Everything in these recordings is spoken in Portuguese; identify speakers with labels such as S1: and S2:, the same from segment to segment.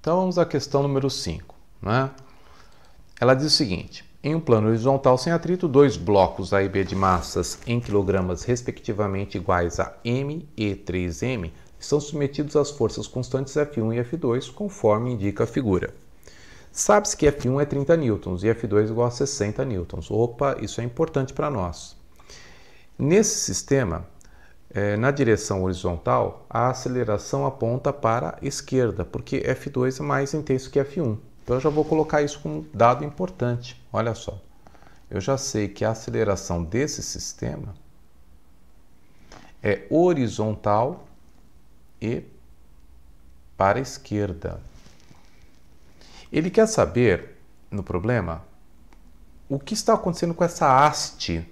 S1: Então vamos à questão número 5. Né? Ela diz o seguinte: em um plano horizontal sem atrito, dois blocos A e B de massas em quilogramas respectivamente iguais a M e 3M são submetidos às forças constantes F1 e F2, conforme indica a figura. Sabe-se que F1 é 30 N e F2 é igual a 60 N. Opa, isso é importante para nós. Nesse sistema, é, na direção horizontal, a aceleração aponta para a esquerda, porque F2 é mais intenso que F1. Então eu já vou colocar isso como dado importante. Olha só, eu já sei que a aceleração desse sistema é horizontal e para a esquerda. Ele quer saber, no problema, o que está acontecendo com essa haste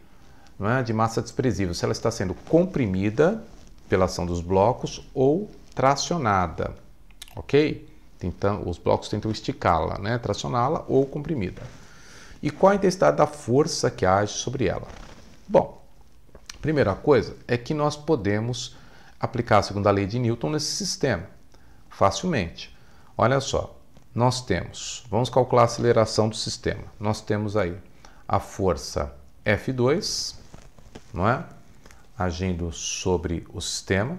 S1: é? de massa desprezível, se ela está sendo comprimida pela ação dos blocos ou tracionada, ok? Então, os blocos tentam esticá-la, né? tracioná-la ou comprimida. E qual a intensidade da força que age sobre ela? Bom, primeira coisa é que nós podemos aplicar a segunda lei de Newton nesse sistema facilmente. Olha só, nós temos, vamos calcular a aceleração do sistema. Nós temos aí a força F2 não é? Agindo sobre o sistema,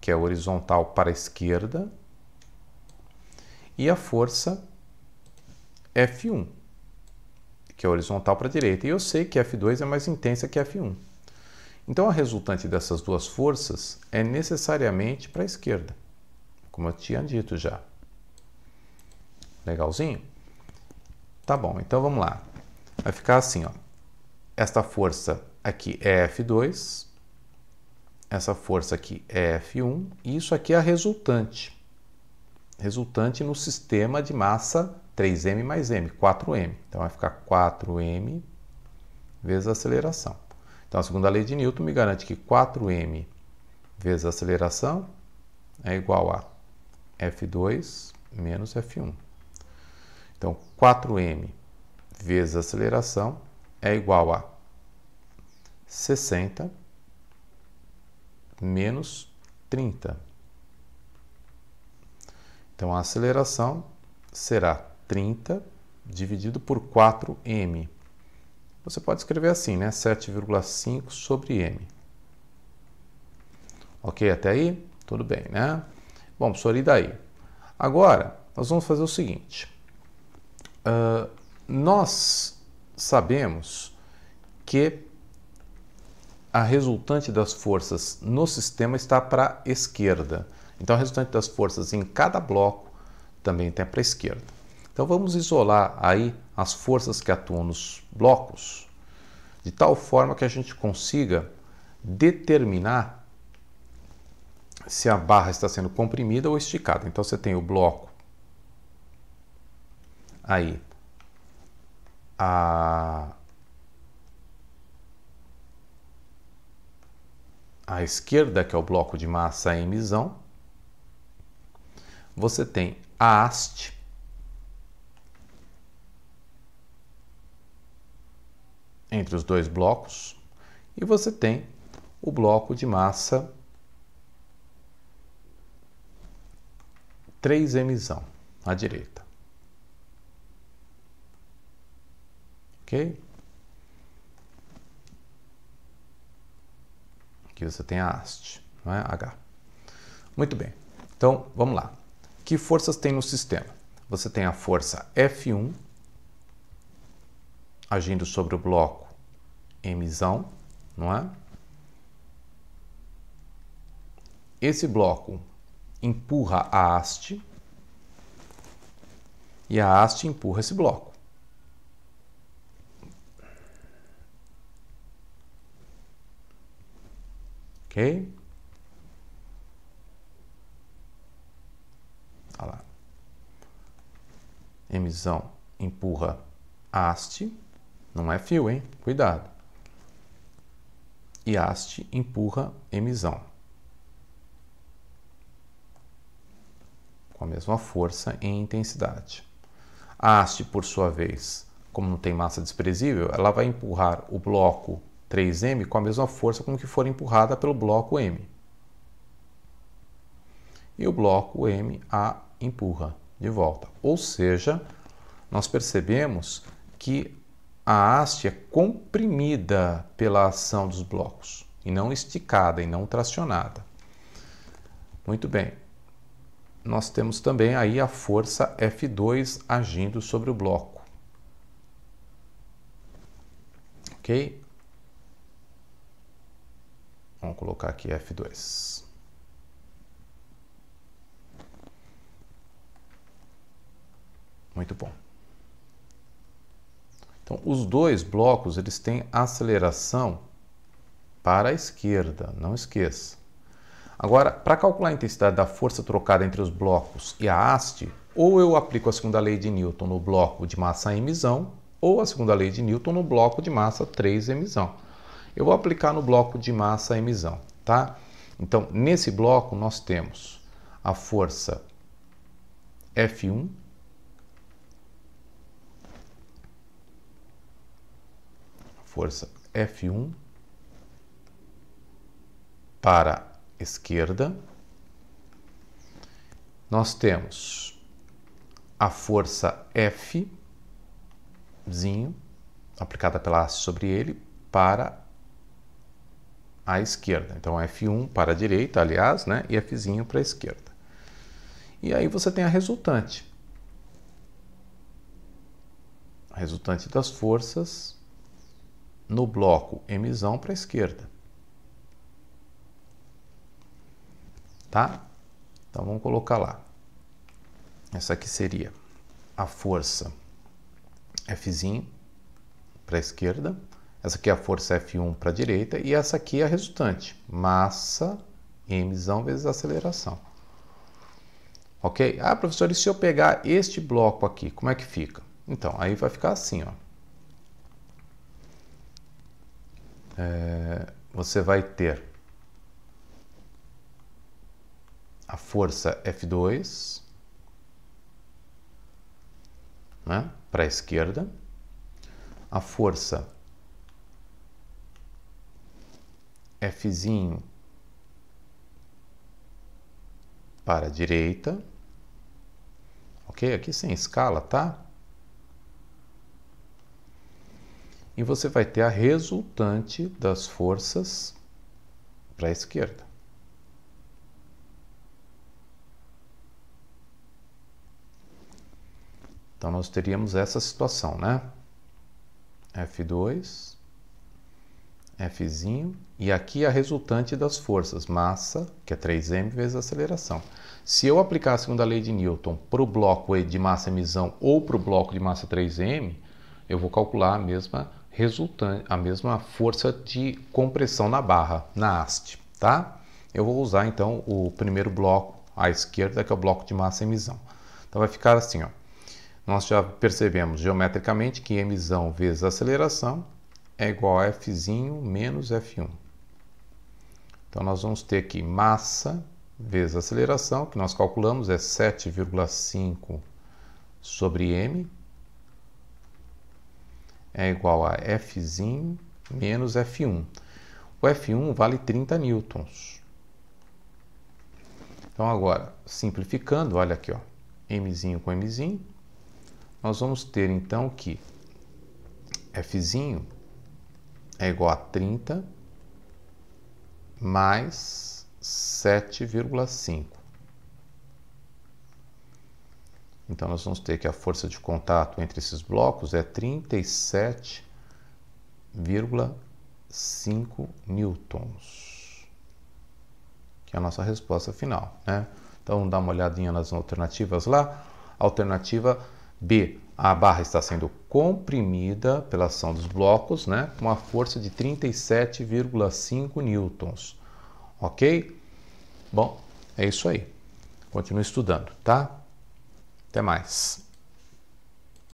S1: que é horizontal para a esquerda, e a força F1, que é horizontal para a direita. E eu sei que F2 é mais intensa que F1. Então a resultante dessas duas forças é necessariamente para a esquerda, como eu tinha dito já. Legalzinho? Tá bom, então vamos lá. Vai ficar assim, ó. Esta força aqui é F2, essa força aqui é F1, e isso aqui é a resultante, resultante no sistema de massa 3m mais m, 4m. Então vai ficar 4m vezes a aceleração. Então a segunda lei de Newton me garante que 4m vezes a aceleração é igual a F2 menos F1. Então 4m vezes a aceleração é igual a 60 menos 30. Então a aceleração será 30 dividido por 4m. Você pode escrever assim, né? 7,5 sobre m. Ok, até aí? Tudo bem, né? Bom, só e daí? Agora, nós vamos fazer o seguinte. Uh, nós sabemos que a resultante das forças no sistema está para a esquerda. Então, a resultante das forças em cada bloco também está para a esquerda. Então, vamos isolar aí as forças que atuam nos blocos, de tal forma que a gente consiga determinar se a barra está sendo comprimida ou esticada. Então, você tem o bloco aí, a à esquerda, que é o bloco de massa em emissão, você tem a haste, entre os dois blocos, e você tem o bloco de massa 3 emissão à direita. OK? que você a haste, não é? H. Muito bem. Então, vamos lá. Que forças tem no sistema? Você tem a força F1 agindo sobre o bloco M, não é? Esse bloco empurra a haste e a haste empurra esse bloco. Ok? Olha lá. Emisão empurra haste, não é fio, hein? Cuidado. E haste empurra emisão. Com a mesma força e intensidade. A haste, por sua vez, como não tem massa desprezível, ela vai empurrar o bloco 3m com a mesma força com que for empurrada pelo bloco M. E o bloco M a empurra de volta. Ou seja, nós percebemos que a haste é comprimida pela ação dos blocos e não esticada e não tracionada. Muito bem. Nós temos também aí a força F2 agindo sobre o bloco. OK? Vamos colocar aqui F2. Muito bom. Então, os dois blocos eles têm aceleração para a esquerda, não esqueça. Agora, para calcular a intensidade da força trocada entre os blocos e a haste, ou eu aplico a segunda lei de Newton no bloco de massa em emissão, ou a segunda lei de Newton no bloco de massa 3 emissão. Eu vou aplicar no bloco de massa emissão, tá? Então, nesse bloco nós temos a força F1 força F1 para a esquerda. Nós temos a força F aplicada pela haste sobre ele para à esquerda. Então F1 para a direita, aliás, né? e Fzinho para a esquerda. E aí você tem a resultante. A resultante das forças no bloco M para a esquerda. Tá? Então vamos colocar lá. Essa aqui seria a força Fzinho para a esquerda essa aqui é a força F1 para a direita e essa aqui é a resultante, massa mzão vezes aceleração. Ok? Ah, professor, e se eu pegar este bloco aqui, como é que fica? Então, aí vai ficar assim, ó. É, você vai ter a força F2 né, para a esquerda, a força Fzinho para a direita. Ok? Aqui sem escala, tá? E você vai ter a resultante das forças para a esquerda. Então, nós teríamos essa situação, né? F2 F, e aqui a resultante das forças, massa, que é 3m vezes aceleração. Se eu aplicar a segunda lei de Newton para o bloco de massa emisão ou para o bloco de massa 3m, eu vou calcular a mesma resultante, a mesma força de compressão na barra, na haste, tá? Eu vou usar então o primeiro bloco à esquerda, que é o bloco de massa emisão. Então vai ficar assim, ó. Nós já percebemos geometricamente que emissão vezes aceleração é igual a f' menos f1. Então, nós vamos ter aqui massa vezes aceleração, que nós calculamos é 7,5 sobre m, é igual a f' menos f1. O F1 vale 30 newtons. Então agora, simplificando, olha aqui, ó, mzinho com m, nós vamos ter então que f é igual a 30 mais 7,5. Então, nós vamos ter que a força de contato entre esses blocos é 37,5 newtons, que é a nossa resposta final. Né? Então, dá uma olhadinha nas alternativas lá. Alternativa B, a barra está sendo comprimida pela ação dos blocos, né, com a força de 37,5 newtons. Ok? Bom, é isso aí. Continue estudando, tá? Até mais.